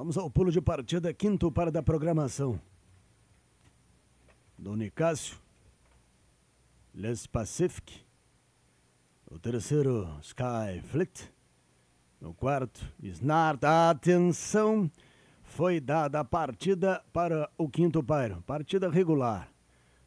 Vamos ao pulo de partida, quinto para da programação. Don Nicásio, Les Pacific, o terceiro Skyfleet, no quarto Snart. Atenção, foi dada a partida para o quinto pairo, partida regular.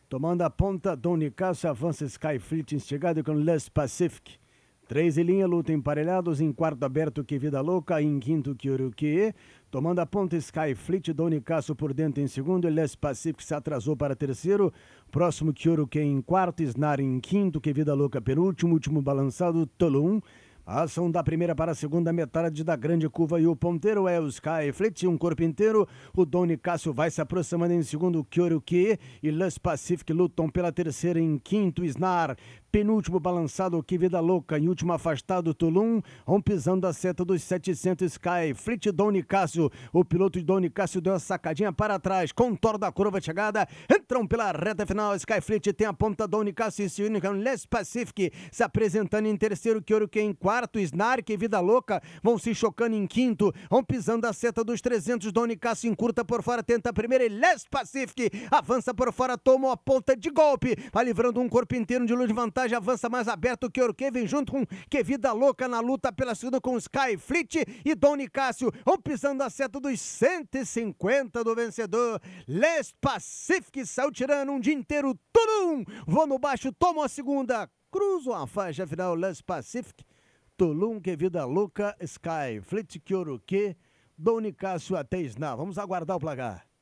Tomando a ponta, Don Nicásio avança Skyfleet instigado com Les Pacific. Três e linha lutam emparelhados em quarto aberto que Vida Louca, em quinto que tomando a ponta Sky Fleet, Doni Casso por dentro em segundo, Les Pacific se atrasou para terceiro, próximo que em quarto, Snar em quinto, que Vida Louca penúltimo, último balançado Tolum. Ação da primeira para a segunda metade da grande curva e o ponteiro é o Sky Fleet, um corpo inteiro. O Doni Cássio vai se aproximando em segundo, Ki e Lance Pacific lutam pela terceira em quinto, Snar penúltimo balançado Que Vida Louca em último afastado Tulum, rompizando a seta dos 700 Sky Fleet Dom Nicásio, o piloto de Dom Nicásio deu uma sacadinha para trás, contorno da curva de chegada, entram pela reta final, Sky Fleet tem a ponta Dom Nicásio em segundo, Les Pacific se apresentando em terceiro, Kioro que em quarto, Snark e Vida Louca vão se chocando em quinto, rompizando a seta dos 300, Dom Nicásio encurta por fora, tenta a primeira e Les Pacific avança por fora, toma a ponta de golpe, vai livrando um corpo inteiro de luz de vantagem Vantagem avança mais aberto que Orque, vem junto com Que Vida Louca na luta pela segunda com Skyfleet e Don Nicásio. Vão pisando a seta dos 150 do vencedor. Les Pacific saiu tirando um dia inteiro, Tulum! Vou no baixo, tomo a segunda. Cruzo a faixa final, Les Pacific. Tulum, Que Vida Louca, Sky, que Kioruque, Don Nicásio até Isná. Vamos aguardar o placar.